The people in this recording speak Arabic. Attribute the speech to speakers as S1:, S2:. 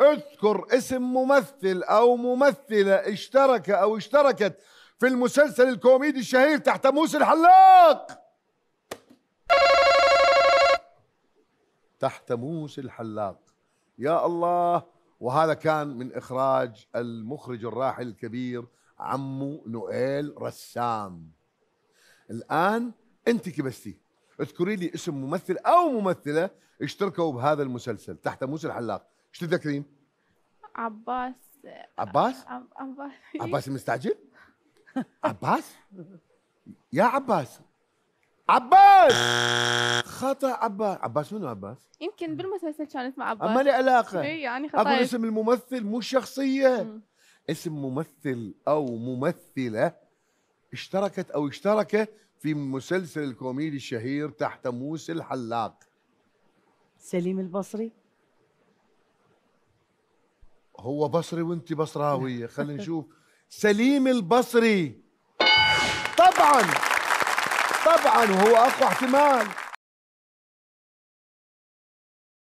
S1: اذكر اسم ممثل او ممثله اشترك او اشتركت في المسلسل الكوميدي الشهير تحت موسى الحلاق تحت موسى الحلاق يا الله وهذا كان من اخراج المخرج الراحل الكبير عمو نوئيل رسام الان انت كبستي اذكري لي اسم ممثل او ممثله اشتركوا بهذا المسلسل تحت موسى الحلاق شو تتذكرين؟ عباس عباس؟
S2: عباس عباس
S1: المستعجل؟ عباس؟ يا عباس عباس خطا عباس عباس منو عباس؟
S3: يمكن بالمسلسل كان اسمه عباس ما لي علاقه اي يعني خطا اقول اسم
S1: الممثل مو الشخصيه اسم ممثل او ممثله اشتركت او اشترك في مسلسل الكوميدي الشهير تحت موس الحلاق سليم البصري هو بصري وانت بصراويه خلينا نشوف سليم البصري
S4: طبعا طبعا وهو اقوى احتمال